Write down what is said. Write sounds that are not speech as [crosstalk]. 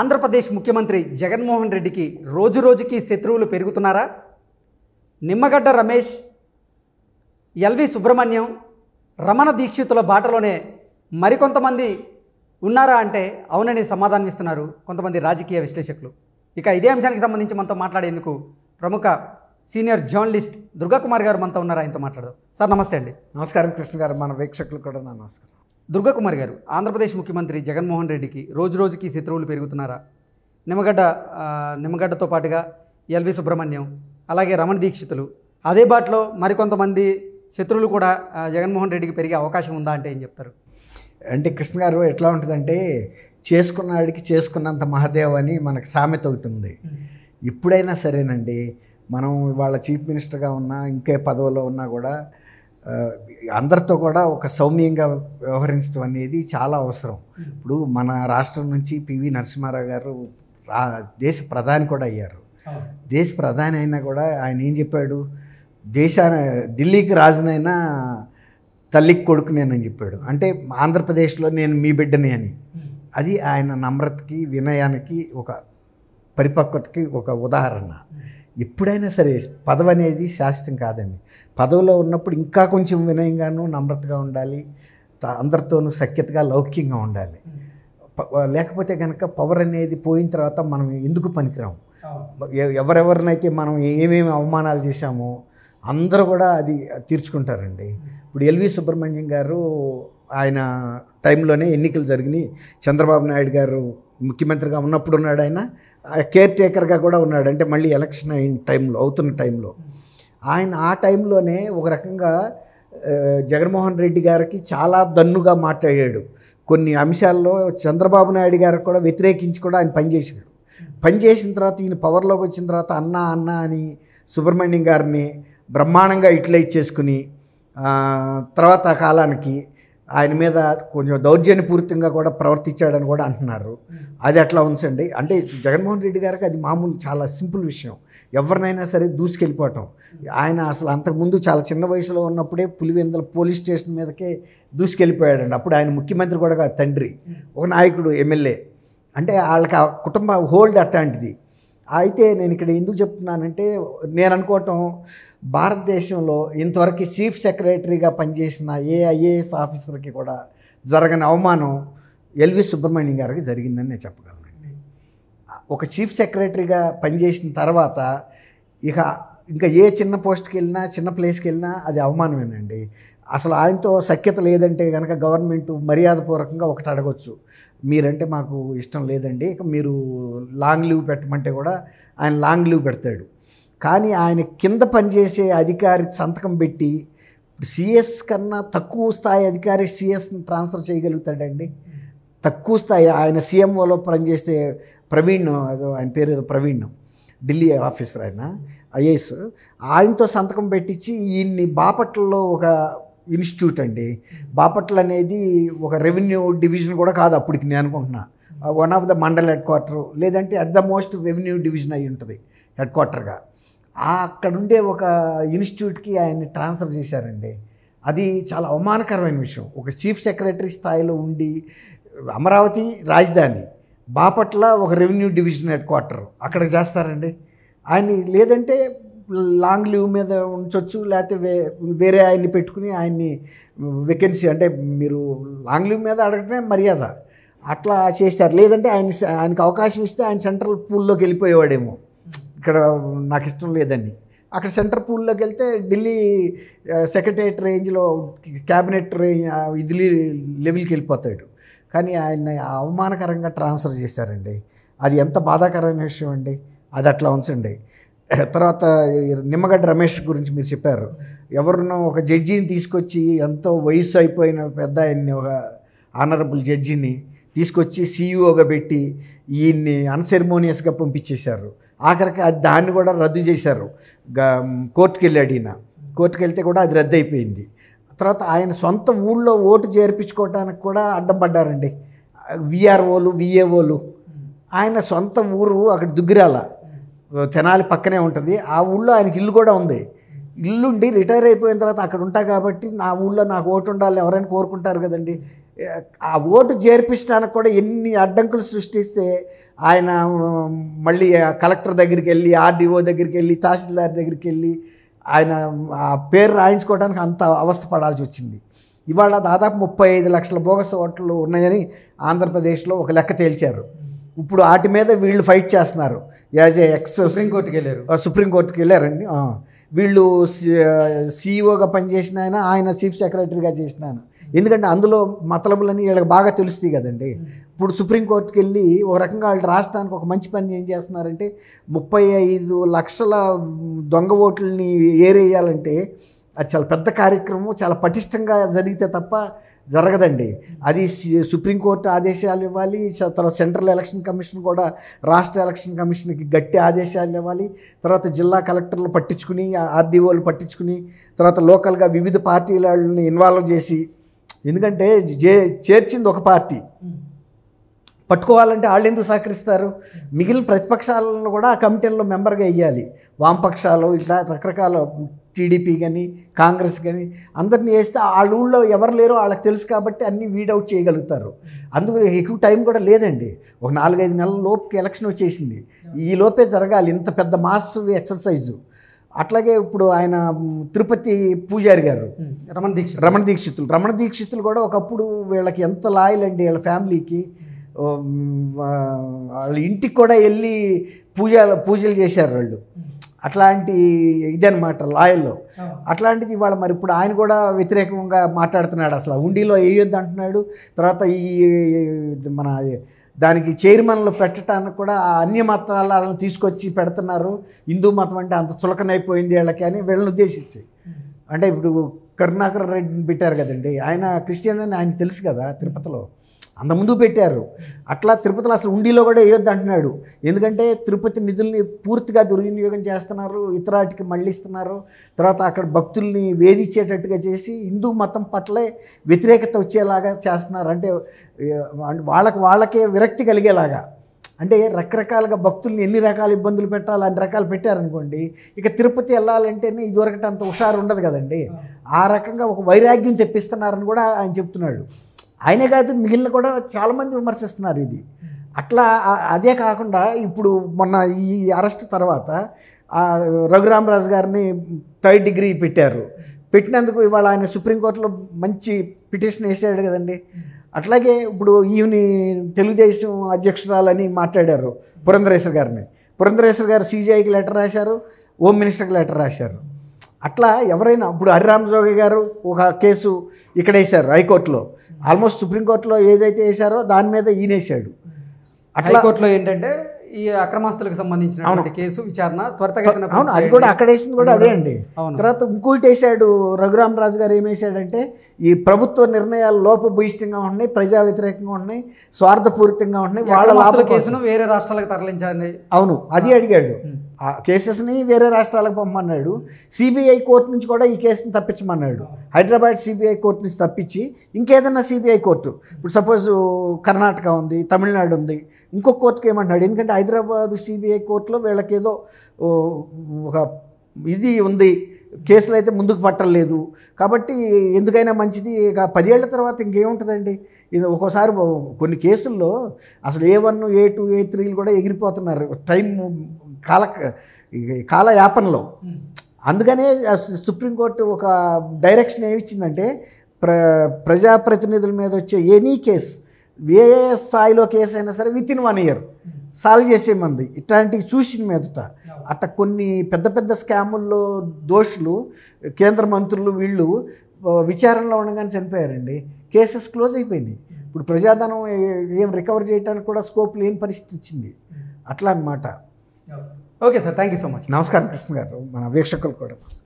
ఆంధ్రప్రదేశ్ ముఖ్యమంత్రి జగన్మోహన్ రెడ్డికి రోజురోజుకి శత్రువులు పెరుగుతున్నారా నిమ్మగడ్డ రమేష్ ఎల్వి సుబ్రహ్మణ్యం రమణ దీక్షితుల బాటలోనే మరికొంతమంది ఉన్నారా అంటే అవునని సమాధానం ఇస్తున్నారు కొంతమంది రాజకీయ విశ్లేషకులు ఇక ఇదే అంశానికి సంబంధించి మనతో మాట్లాడేందుకు ప్రముఖ సీనియర్ జర్నలిస్ట్ దుర్గాకుమార్ గారు మనతో ఉన్నారు ఆయనతో మాట్లాడదాం సార్ నమస్తే అండి నమస్కారం కృష్ణ గారు మన వీక్షకులు కూడా నమస్కారం దుర్గకుమార్ గారు ఆంధ్రప్రదేశ్ ముఖ్యమంత్రి జగన్మోహన్ రెడ్డికి రోజు రోజుకి శత్రువులు పెరుగుతున్నారా నిమ్మగడ్డ నిమ్మగడ్డతో పాటుగా ఎల్వి సుబ్రహ్మణ్యం అలాగే రమణ దీక్షితులు అదే బాటలో మరికొంతమంది శత్రువులు కూడా జగన్మోహన్ రెడ్డికి పెరిగే అవకాశం ఉందా అంటే ఏం చెప్తారు అంటే కృష్ణ గారు ఎట్లా ఉంటుందంటే చేసుకున్నాడికి చేసుకున్నంత మహాదేవ్ అని మనకు సామెత ఒకటి ఉంది ఇప్పుడైనా సరేనండి మనం వాళ్ళ చీఫ్ మినిస్టర్గా ఉన్నా ఇంకే పదవిలో ఉన్నా కూడా అందరితో కూడా ఒక సౌమ్యంగా వ్యవహరించడం అనేది చాలా అవసరం ఇప్పుడు మన రాష్ట్రం నుంచి పివి నరసింహారావు గారు రా దేశ ప్రధాని కూడా అయ్యారు దేశ ప్రధాని అయినా కూడా ఆయన ఏం చెప్పాడు దేశాన ఢిల్లీకి రాజునైనా తల్లికి కొడుకు నేనని చెప్పాడు అంటే ఆంధ్రప్రదేశ్లో నేను మీ బిడ్డని అని అది ఆయన నమ్రతకి వినయానికి ఒక పరిపక్వతకి ఒక ఉదాహరణ ఎప్పుడైనా సరే పదవి అనేది శాశ్వతం కాదండి పదవిలో ఉన్నప్పుడు ఇంకా కొంచెం వినయంగాను నమ్రతగా ఉండాలి అందరితోనూ సఖ్యతగా లౌక్యంగా ఉండాలి లేకపోతే కనుక పవర్ అనేది పోయిన తర్వాత మనం ఎందుకు పనికిరాము ఎవరెవరినైతే మనం ఏమేమి అవమానాలు చేశామో అందరూ కూడా అది తీర్చుకుంటారండి ఇప్పుడు ఎల్వి సుబ్రహ్మణ్యం గారు ఆయన టైంలోనే ఎన్నికలు జరిగినాయి చంద్రబాబు నాయుడు గారు ముఖ్యమంత్రిగా ఉన్నప్పుడు ఉన్నాడు ఆయన కేర్ టేకర్గా కూడా ఉన్నాడు అంటే మళ్ళీ ఎలక్షన్ అయిన టైంలో అవుతున్న టైంలో ఆయన ఆ టైంలోనే ఒక రకంగా జగన్మోహన్ రెడ్డి గారికి చాలా దన్నుగా మాట్లాడాడు కొన్ని అంశాల్లో చంద్రబాబు నాయుడు గారికి కూడా వ్యతిరేకించి కూడా ఆయన పనిచేశాడు పనిచేసిన తర్వాత ఈయన పవర్లోకి వచ్చిన తర్వాత అన్న అన్న అని సుబ్రహ్మణ్యం గారిని బ్రహ్మాండంగా యూటిలైజ్ చేసుకుని తర్వాత కాలానికి ఆయన మీద కొంచెం దౌర్జన్య పూర్తిగా కూడా ప్రవర్తించాడని కూడా అంటున్నారు అది అట్లా ఉంచండి అంటే జగన్మోహన్ రెడ్డి గారికి అది మామూలు చాలా సింపుల్ విషయం ఎవరినైనా సరే దూసుకెళ్ళిపోవటం ఆయన అసలు అంతకుముందు చాలా చిన్న వయసులో ఉన్నప్పుడే పులివెందల పోలీస్ స్టేషన్ మీదకే దూసుకెళ్ళిపోయాడండి అప్పుడు ఆయన ముఖ్యమంత్రి కూడా తండ్రి ఒక నాయకుడు ఎమ్మెల్యే అంటే వాళ్ళకి ఆ కుటుంబ హోల్డ్ అట్లాంటిది అయితే నేను ఇక్కడ ఎందుకు చెప్తున్నానంటే నేను అనుకోవటం భారతదేశంలో ఇంతవరకు చీఫ్ సెక్రటరీగా పనిచేసిన ఏ ఐఏఎస్ ఆఫీసర్కి కూడా జరగని అవమానం ఎల్వి సుబ్రహ్మణ్యం గారికి జరిగిందని నేను చెప్పగలను ఒక చీఫ్ సెక్రటరీగా పనిచేసిన తర్వాత ఇక ఇంకా ఏ చిన్న పోస్ట్కి వెళ్ళినా చిన్న ప్లేస్కి వెళ్ళినా అది అవమానమేనండి అసలు ఆయనతో సఖ్యత లేదంటే కనుక గవర్నమెంట్ మర్యాదపూర్వకంగా ఒకటి అడగొచ్చు మీరంటే మాకు ఇష్టం లేదండి ఇక మీరు లాంగ్ లీవ్ పెట్టమంటే కూడా ఆయన లాంగ్ లీవ్ పెడతాడు కానీ ఆయన కింద పనిచేసే అధికారి సంతకం పెట్టి సిఎస్ కన్నా తక్కువ స్థాయి అధికారి సిఎస్ని ట్రాన్స్ఫర్ చేయగలుగుతాడండి తక్కువ స్థాయి ఆయన సీఎంఓలో పనిచేస్తే ప్రవీణ్ ఏదో ఆయన పేరు ఏదో ప్రవీణ్ ఢిల్లీ ఆఫీసర్ ఆయన ఐఏఎస్ ఆయనతో సంతకం పెట్టించి ఈయన్ని బాపట్లలో ఒక ఇన్స్టిట్యూట్ అండి బాపట్ల అనేది ఒక రెవెన్యూ డివిజన్ కూడా కాదు అప్పటికి నేను అనుకుంటున్నా one of the mandal headquarter లేదంటే at the most revenue division అయి ఉంటుంది హెడ్ క్వార్టర్గా అక్కడుండే ఒక ఇన్స్టిట్యూట్కి ఆయన్ని ట్రాన్స్ఫర్ చేశారండి అది చాలా అవమానకరమైన విషయం ఒక చీఫ్ సెక్రటరీ స్థాయిలో ఉండి అమరావతి రాజధాని బాపట్ల ఒక రెవెన్యూ డివిజన్ హెడ్ క్వార్టర్ అక్కడ చేస్తారండి ఆయన లేదంటే లాంగ్ లీవ్ మీద ఉంచవచ్చు లేకపోతే వే వేరే ఆయన్ని పెట్టుకుని ఆయన్ని వేకెన్సీ అంటే మీరు లాంగ్ లీవ్ మీద అడగటమే మర్యాద అట్లా చేశారు లేదంటే ఆయన ఆయనకు అవకాశం ఇస్తే ఆయన సెంట్రల్ పూల్లోకి వెళ్ళిపోయేవాడేమో ఇక్కడ నాకు ఇష్టం లేదని అక్కడ సెంటర్ పూల్లోకి వెళ్తే ఢిల్లీ సెక్రటరియట్ రేంజ్లో క్యాబినెట్ రేంజ్ ఇదిలీ లెవెల్కి వెళ్ళిపోతాడు కానీ ఆయన అవమానకరంగా ట్రాన్స్ఫర్ చేశారండి అది ఎంత బాధాకరమైన విషయం అండి అది అట్లా ఉంచండి [laughs] తర్వాత నిమ్మగడ్డ రమేష్ గురించి మీరు చెప్పారు ఎవరినో ఒక జడ్జిని తీసుకొచ్చి ఎంతో వయసు అయిపోయిన పెద్ద ఆయన్ని ఒక ఆనరబుల్ జడ్జిని తీసుకొచ్చి సీఈఓగా e పెట్టి ఈయన్ని అన్సెరిమోనియస్గా పంపించేశారు ఆఖరికి అది దాన్ని కూడా రద్దు చేశారు కోర్టుకు వెళ్ళాడు ఈయన కోర్టుకి వెళ్తే కూడా అది రద్దు అయిపోయింది తర్వాత ఆయన సొంత ఊళ్ళో ఓటు చేర్పించుకోవడానికి కూడా అడ్డం పడ్డారండి విఆర్ఓలు విఏఓలు ఆయన సొంత ఊరు అక్కడ దుగ్గిరాల తెనాలి పక్కనే ఉంటుంది ఆ ఊళ్ళో ఆయనకి ఇల్లు కూడా ఉంది ఇల్లుండి రిటైర్ అయిపోయిన తర్వాత అక్కడ ఉంటా కాబట్టి నా ఊళ్ళో నాకు ఓటు ఉండాలని ఎవరైనా కోరుకుంటారు కదండి ఆ ఓటు చేర్పించడానికి కూడా ఎన్ని అడ్డంకులు సృష్టిస్తే ఆయన మళ్ళీ కలెక్టర్ దగ్గరికి వెళ్ళి ఆర్డీఓ దగ్గరికి వెళ్ళి తహసీల్దార్ దగ్గరికి వెళ్ళి ఆయన ఆ పేరు రాయించుకోవడానికి అంత అవస్థ పడాల్సి వచ్చింది ఇవాళ దాదాపు ముప్పై ఐదు లక్షల బోగస్ ఓట్లు ఉన్నాయని ఆంధ్రప్రదేశ్లో ఒక లెక్క తేల్చారు ఇప్పుడు వాటి మీద వీళ్ళు ఫైట్ చేస్తున్నారు యాజ్ ఏ ఎక్స్ సుప్రీంకోర్టుకి వెళ్ళారు సుప్రీంకోర్టుకి వెళ్ళారండి వీళ్ళు సీఈఓగా e పనిచేసిన ఆయన ఆయన చీఫ్ సెక్రటరీగా చేసిన ఆయన ఎందుకంటే అందులో మతలబులని వీళ్ళకి బాగా తెలుస్తాయి కదండి ఇప్పుడు సుప్రీంకోర్టుకి వెళ్ళి ఒక రకంగా వాళ్ళు రాష్ట్రానికి ఒక మంచి పని ఏం చేస్తున్నారంటే ముప్పై ఐదు లక్షల దొంగ ఓట్లని ఏరేయాలంటే అది చాలా పెద్ద కార్యక్రమం చాలా పటిష్టంగా జరిగితే తప్ప జరగదండి అది సుప్రీంకోర్టు ఆదేశాలు ఇవ్వాలి తర్వాత సెంట్రల్ ఎలక్షన్ కమిషన్ కూడా రాష్ట్ర ఎలక్షన్ కమిషన్కి గట్టి ఆదేశాలు ఇవ్వాలి తర్వాత జిల్లా కలెక్టర్లు పట్టించుకుని ఆర్డీఓలు పట్టించుకుని తర్వాత లోకల్గా వివిధ పార్టీలని ఇన్వాల్వ్ చేసి ఎందుకంటే జే చేర్చింది ఒక పార్టీ పట్టుకోవాలంటే వాళ్ళు ఎందుకు సహకరిస్తారు మిగిలిన ప్రతిపక్షాలను కూడా ఆ కమిటీల్లో మెంబర్గా వేయాలి వామపక్షాలు ఇట్లా రకరకాల టీడీపీ కానీ కాంగ్రెస్ కానీ అందరినీ వేస్తే వాళ్ళ ఊళ్ళో ఎవరు లేరో వాళ్ళకి తెలుసు కాబట్టి అన్నీ వీడౌట్ చేయగలుగుతారు అందుకు ఎక్కువ టైం కూడా లేదండి ఒక నాలుగైదు నెలల లోపుకి ఎలక్షన్ వచ్చేసింది ఈ లోపే జరగాలి ఇంత పెద్ద మాస్ ఎక్సర్సైజు అట్లాగే ఇప్పుడు ఆయన తిరుపతి పూజారి గారు రమణ దీక్ష రమణ దీక్షితులు రమణ దీక్షితులు కూడా ఒకప్పుడు వీళ్ళకి ఎంత లాయల్ అండి వీళ్ళ ఫ్యామిలీకి వాళ్ళ ఇంటికి కూడా వెళ్ళి పూజ పూజలు చేశారు వాళ్ళు అట్లాంటి ఇదనమాట లాయల్లో అట్లాంటిది ఇవాళ మరి ఇప్పుడు ఆయన కూడా వ్యతిరేకంగా మాట్లాడుతున్నాడు అసలు ఉండిలో వేయొద్దు అంటున్నాడు తర్వాత ఈ మన దానికి చైర్మన్లు పెట్టడానికి కూడా అన్ని మతాలను తీసుకొచ్చి పెడుతున్నారు హిందూ మతం అంటే అంత చులకనైపోయింది వీళ్ళకి అని వీళ్ళని ఉద్దేశించి అంటే ఇప్పుడు కరుణాకర్ రెడ్డిని పెట్టారు కదండి ఆయన క్రిస్టియన్ అని ఆయన తెలుసు కదా తిరుపతిలో అంత ముందు పెట్టారు అట్లా తిరుపతిలో అసలు ఉండిలో కూడా వేయొద్దు అంటున్నాడు ఎందుకంటే తిరుపతి నిధుల్ని పూర్తిగా దుర్వినియోగం చేస్తున్నారు ఇతరాటికి మళ్ళిస్తున్నారు తర్వాత అక్కడ భక్తుల్ని వేధించేటట్టుగా చేసి హిందూ మతం పట్లే వ్యతిరేకత వచ్చేలాగా చేస్తున్నారు అంటే వాళ్ళకి వాళ్ళకే విరక్తి కలిగేలాగా అంటే రకరకాలుగా భక్తుల్ని ఎన్ని రకాల ఇబ్బందులు పెట్టాలి అన్ని రకాలు పెట్టారనుకోండి ఇక తిరుపతి వెళ్ళాలంటేనే ఇదివరకటి అంత హుషారు ఉండదు కదండి ఆ రకంగా ఒక వైరాగ్యం తెప్పిస్తున్నారని కూడా ఆయన చెప్తున్నాడు ఆయనే కాదు మిగిలిన కూడా చాలామంది విమర్శిస్తున్నారు ఇది అట్లా అదే కాకుండా ఇప్పుడు మొన్న ఈ అరెస్ట్ తర్వాత రఘురామరాజు గారిని థర్డ్ డిగ్రీ పెట్టారు పెట్టినందుకు ఇవాళ ఆయన సుప్రీంకోర్టులో మంచి పిటిషన్ వేసాడు కదండి అట్లాగే ఇప్పుడు ఈయన తెలుగుదేశం అధ్యక్షురాలని మాట్లాడారు పురంధరేశ్వర్ గారిని పురంధరేశ్వర్ గారు సీజీఐకి లెటర్ రాశారు హోమ్ మినిస్టర్కి లెటర్ రాశారు అట్లా ఎవరైనా ఇప్పుడు హరిరామజోగి గారు ఒక కేసు ఇక్కడ వేశారు హైకోర్టులో ఆల్మోస్ట్ సుప్రీంకోర్టులో ఏదైతే వేశారో దాని మీద ఈయన వేసాడు అట్లా కోర్టులో ఏంటంటే ఈ అక్రమాస్తులకు సంబంధించిన కేసు విచారణ త్వరితగతిన అది కూడా అక్కడ వేసింది కూడా అదే అండి తర్వాత ఇంకోటి వేసాడు రఘురామ్ రాజు గారు ఏమేశాడంటే ఈ ప్రభుత్వ నిర్ణయాలు లోపభూయిష్టంగా ఉన్నాయి ప్రజా వ్యతిరేకంగా ఉన్నాయి స్వార్థపూరితంగా ఉన్నాయి వాళ్ళ కేసును వేరే రాష్ట్రాలకు తరలించాలి అవును అది అడిగాడు ఆ కేసెస్ని వేరే రాష్ట్రాలకు పంపమన్నాడు సిబిఐ కోర్టు నుంచి కూడా ఈ కేసుని తప్పించమన్నాడు హైదరాబాద్ సిబిఐ కోర్టు నుంచి తప్పించి ఇంకేదన్నా సిబిఐ కోర్టు ఇప్పుడు సపోజ్ కర్ణాటక ఉంది తమిళనాడు ఉంది ఇంకో కోర్టుకి ఏమంటున్నాడు ఎందుకంటే హైదరాబాద్ సిబిఐ కోర్టులో వీళ్ళకేదో ఒక ఇది ఉంది కేసులు అయితే ముందుకు పట్టలేదు కాబట్టి ఎందుకైనా మంచిది ఇక పదేళ్ల తర్వాత ఇంకేముంటుందండి ఇది ఒక్కోసారి కొన్ని కేసుల్లో అసలు ఏ వన్ ఏ టూ ఏ త్రీలు కూడా ఎగిరిపోతున్నారు టైం కాల కాలయాపనలో అందుకనే సుప్రీంకోర్టు ఒక డైరెక్షన్ ఏమిచ్చిందంటే ప్ర ప్రజాప్రతినిధుల మీద వచ్చే ఎనీ కేస్ ఏ స్థాయిలో కేసు అయినా సరే within one year solve చేసేమంది ఇట్లాంటివి చూసిన మీదట అట్ట కొన్ని పెద్ద పెద్ద స్కాముల్లో దోషులు కేంద్ర మంత్రులు వీళ్ళు విచారణలో ఉండగానే చనిపోయారండి కేసెస్ క్లోజ్ అయిపోయినాయి ఇప్పుడు ప్రజాధనం ఏం రికవర్ చేయడానికి కూడా స్కోప్ లేని పరిస్థితి వచ్చింది అట్లా అనమాట okay sir thank you so much నమస్కారం కృష్ణ గారు మన వీక్షకులు కూడా